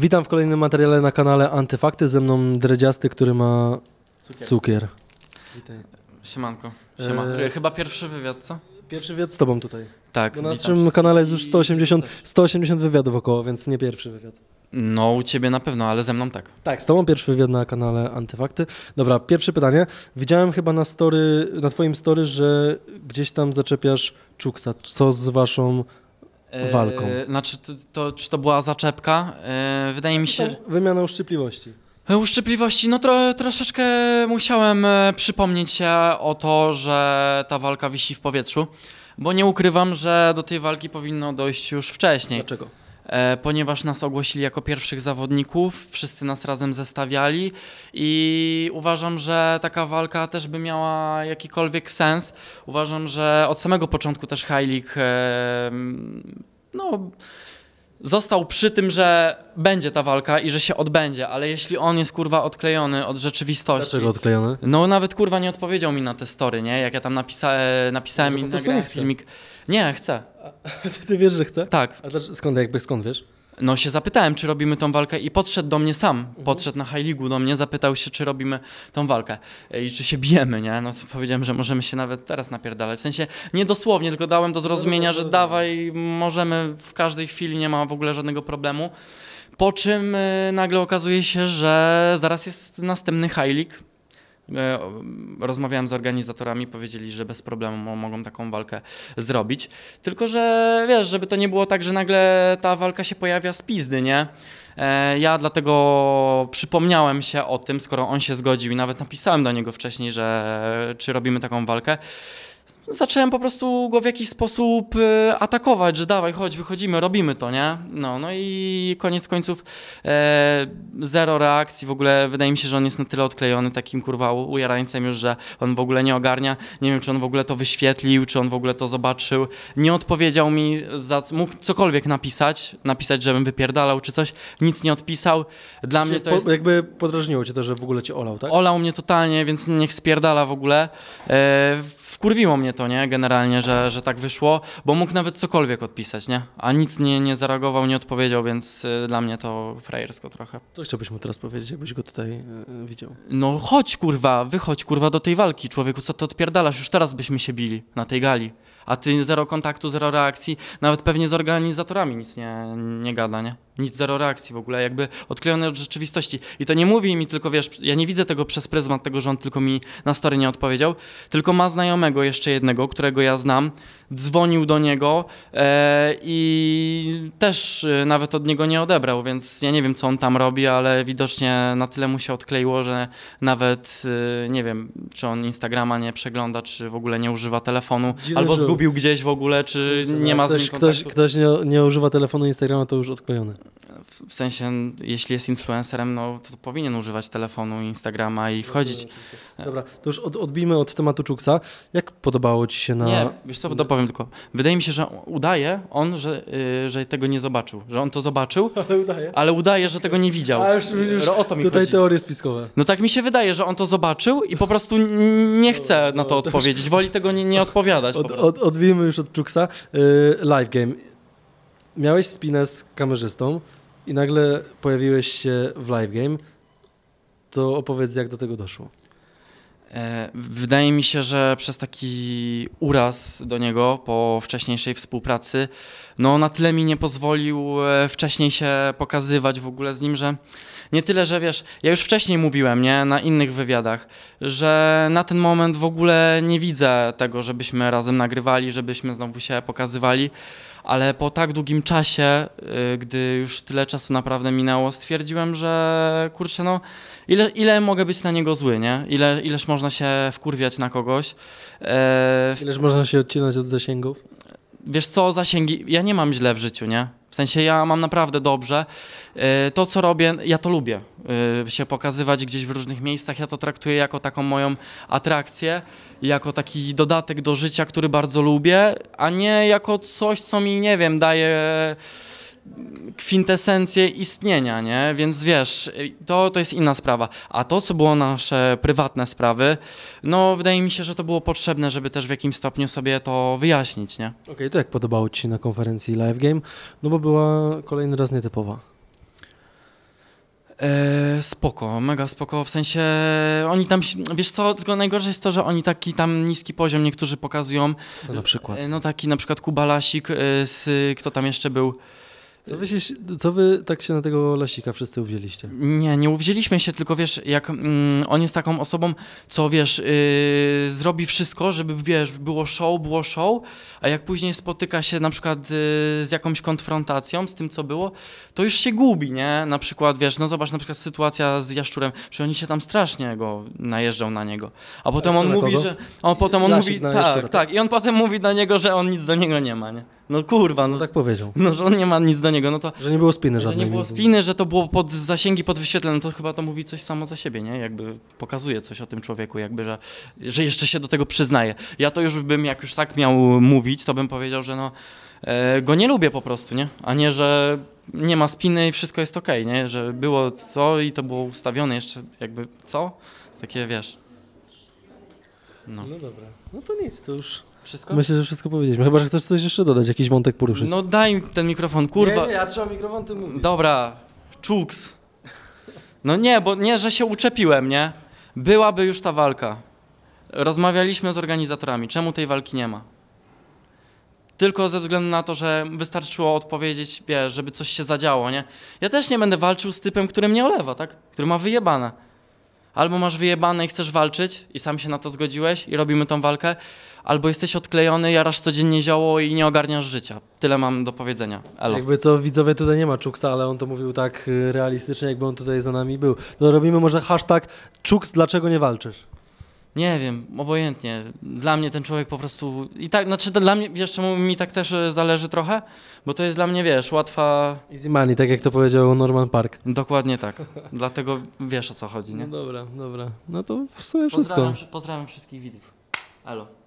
Witam w kolejnym materiale na kanale Antyfakty. Ze mną Dredziasty, który ma cukier. cukier. Witaj. Siemanko. E, Siema. E... Chyba pierwszy wywiad, co? Pierwszy wywiad z tobą tutaj. Tak. Na naszym się. kanale jest już 180, 180 wywiadów około, więc nie pierwszy wywiad. No, u ciebie na pewno, ale ze mną tak. Tak, z tobą pierwszy wywiad na kanale Antyfakty. Dobra, pierwsze pytanie. Widziałem chyba na story, na twoim story, że gdzieś tam zaczepiasz Czuksa. Co z waszą E, walką. znaczy, to, to, czy to była zaczepka? E, wydaje mi się. Wymiana uszczypliwości. E, uszczypliwości, no tro, troszeczkę musiałem przypomnieć się o to, że ta walka wisi w powietrzu, bo nie ukrywam, że do tej walki powinno dojść już wcześniej. Dlaczego? E, ponieważ nas ogłosili jako pierwszych zawodników, wszyscy nas razem zestawiali i uważam, że taka walka też by miała jakikolwiek sens. Uważam, że od samego początku też Hajlik e, no został przy tym, że będzie ta walka i że się odbędzie, ale jeśli on jest kurwa odklejony od rzeczywistości. Dlaczego odklejony? No nawet kurwa nie odpowiedział mi na te story, nie? Jak ja tam napisa e, napisałem Może i nagrałem filmik. Nie, chcę. A, ty wiesz, że chce? Tak. A dlaczego, skąd, jakby skąd wiesz? no się zapytałem, czy robimy tą walkę i podszedł do mnie sam, mhm. podszedł na High do mnie, zapytał się, czy robimy tą walkę e, i czy się bijemy, nie? No to powiedziałem, że możemy się nawet teraz napierdalać, w sensie nie dosłownie, tylko dałem do zrozumienia, że dawaj, możemy w każdej chwili, nie ma w ogóle żadnego problemu. Po czym e, nagle okazuje się, że zaraz jest następny High League E, rozmawiałem z organizatorami, powiedzieli, że bez problemu mogą taką walkę zrobić. Tylko, że wiesz, żeby to nie było tak, że nagle ta walka się pojawia z pizdy, nie? E, ja dlatego przypomniałem się o tym, skoro on się zgodził i nawet napisałem do niego wcześniej, że czy robimy taką walkę zacząłem po prostu go w jakiś sposób y, atakować, że dawaj, chodź, wychodzimy, robimy to, nie? No, no i koniec końców e, zero reakcji, w ogóle wydaje mi się, że on jest na tyle odklejony takim kurwa ujarańcem już, że on w ogóle nie ogarnia, nie wiem, czy on w ogóle to wyświetlił, czy on w ogóle to zobaczył, nie odpowiedział mi, za, mógł cokolwiek napisać, napisać, żebym wypierdalał czy coś, nic nie odpisał, dla Czyli mnie to po, jest... Jakby podrażniło cię to, że w ogóle cię olał, tak? Olał mnie totalnie, więc niech spierdala w ogóle. E, wkurwiło mnie to, nie? Generalnie, że, że tak wyszło, bo mógł nawet cokolwiek odpisać, nie? A nic nie, nie zareagował, nie odpowiedział, więc y, dla mnie to frajersko trochę. Co chciałbyś mu teraz powiedzieć, jakbyś go tutaj y, y, widział? No chodź kurwa, wychodź kurwa do tej walki, człowieku, co ty odpierdalasz? Już teraz byśmy się bili na tej gali a ty zero kontaktu, zero reakcji, nawet pewnie z organizatorami nic nie, nie gada, nie? Nic, zero reakcji w ogóle, jakby odklejony od rzeczywistości. I to nie mówi mi tylko, wiesz, ja nie widzę tego przez pryzmat tego, że on tylko mi na story nie odpowiedział, tylko ma znajomego jeszcze jednego, którego ja znam, dzwonił do niego e, i też e, nawet od niego nie odebrał, więc ja nie wiem, co on tam robi, ale widocznie na tyle mu się odkleiło, że nawet e, nie wiem, czy on Instagrama nie przegląda, czy w ogóle nie używa telefonu, Dziwne, albo zgubił zgubił gdzieś w ogóle, czy nie no, ma z nim ktoś, kontaktu? ktoś nie, nie używa telefonu Instagrama, to już odklejone w sensie, jeśli jest influencerem, no to powinien używać telefonu, Instagrama i wchodzić. No, Dobra, to już od, odbijmy od tematu Czuksa. Jak podobało ci się na... Nie, wiesz co, dopowiem tylko. Wydaje mi się, że udaje on, że, yy, że tego nie zobaczył. Że on to zobaczył, ale udaje, ale udaje że tego nie widział. A już, już o to mi tutaj chodzi. teorie spiskowe. No tak mi się wydaje, że on to zobaczył i po prostu nie chce no, na no, to odpowiedzieć. Woli tego nie, nie odpowiadać. Od, od, odbijmy już od Czuksa. Yy, live game miałeś spinę z kamerzystą i nagle pojawiłeś się w live game, to opowiedz, jak do tego doszło. E, wydaje mi się, że przez taki uraz do niego po wcześniejszej współpracy, no na tyle mi nie pozwolił e, wcześniej się pokazywać w ogóle z nim, że nie tyle, że wiesz, ja już wcześniej mówiłem, nie, na innych wywiadach, że na ten moment w ogóle nie widzę tego, żebyśmy razem nagrywali, żebyśmy znowu się pokazywali ale po tak długim czasie, y, gdy już tyle czasu naprawdę minęło, stwierdziłem, że kurczę, no ile, ile mogę być na niego zły, nie? Ile, ileż można się wkurwiać na kogoś. E, ileż można się odcinać od zasięgów? Wiesz co, zasięgi, ja nie mam źle w życiu, nie? W sensie ja mam naprawdę dobrze. E, to, co robię, ja to lubię e, się pokazywać gdzieś w różnych miejscach. Ja to traktuję jako taką moją atrakcję, jako taki dodatek do życia, który bardzo lubię, a nie jako coś, co mi, nie wiem, daje kwintesencję istnienia, nie? Więc wiesz, to, to jest inna sprawa. A to, co było nasze prywatne sprawy, no wydaje mi się, że to było potrzebne, żeby też w jakimś stopniu sobie to wyjaśnić, nie? Okej, okay, to jak podobało Ci się na konferencji Live Game? No bo była kolejny raz nietypowa. E, spoko, mega spoko, w sensie oni tam, wiesz co, tylko najgorsze jest to, że oni taki tam niski poziom niektórzy pokazują. Co na przykład? E, no taki na przykład Kubalasik, e, z, kto tam jeszcze był? Co wy, się, co wy tak się na tego Lasika wszyscy uwzięliście? Nie, nie uwzięliśmy się, tylko wiesz, jak mm, on jest taką osobą, co wiesz, yy, zrobi wszystko, żeby wiesz, było show, było show, a jak później spotyka się na przykład yy, z jakąś konfrontacją, z tym co było, to już się gubi, nie? Na przykład wiesz, no zobacz na przykład sytuacja z Jaszczurem, że oni się tam strasznie go najeżdżą na niego, a potem on mówi, że a potem on Lasik mówi, tak, tak, i on potem mówi do niego, że on nic do niego nie ma, nie? No kurwa, no. no tak powiedział. No, że on nie ma nic do niego, no to... Że nie było spiny żadnej. Że nie było spiny, że to było pod zasięgi, pod wyświetleniem, no to chyba to mówi coś samo za siebie, nie? Jakby pokazuje coś o tym człowieku, jakby, że, że jeszcze się do tego przyznaje. Ja to już bym, jak już tak miał mówić, to bym powiedział, że no e, go nie lubię po prostu, nie? A nie, że nie ma spiny i wszystko jest okej, okay, nie? Że było co i to było ustawione jeszcze jakby co? Takie, wiesz... No. no dobra. No to nic, to już... Wszystko? Myślę, że wszystko powiedzieliśmy. Chyba, że chcesz coś jeszcze dodać, jakiś wątek poruszyć. No daj mi ten mikrofon, kurwa. Nie, nie, ja trzeba mikrofon tym mówić. Dobra, czuks. No nie, bo nie, że się uczepiłem, nie? Byłaby już ta walka. Rozmawialiśmy z organizatorami, czemu tej walki nie ma? Tylko ze względu na to, że wystarczyło odpowiedzieć, wiesz, żeby coś się zadziało, nie? Ja też nie będę walczył z typem, który mnie olewa, tak? Który ma wyjebane. Albo masz wyjebane i chcesz walczyć i sam się na to zgodziłeś i robimy tą walkę, albo jesteś odklejony, jarasz codziennie zioło i nie ogarniasz życia. Tyle mam do powiedzenia. Elo. Jakby co, widzowie, tutaj nie ma Czuksa, ale on to mówił tak y, realistycznie, jakby on tutaj za nami był. No robimy może hashtag Czuks, dlaczego nie walczysz? nie wiem, obojętnie. Dla mnie ten człowiek po prostu. I tak, znaczy to dla mnie, jeszcze mi tak też e, zależy trochę? Bo to jest dla mnie, wiesz, łatwa. Easy money, tak jak to powiedział Norman Park. Dokładnie tak. Dlatego wiesz o co chodzi, nie? No dobra, dobra. No to w sumie wszystko. Pozdrawiam, pozdrawiam wszystkich widzów. Alo.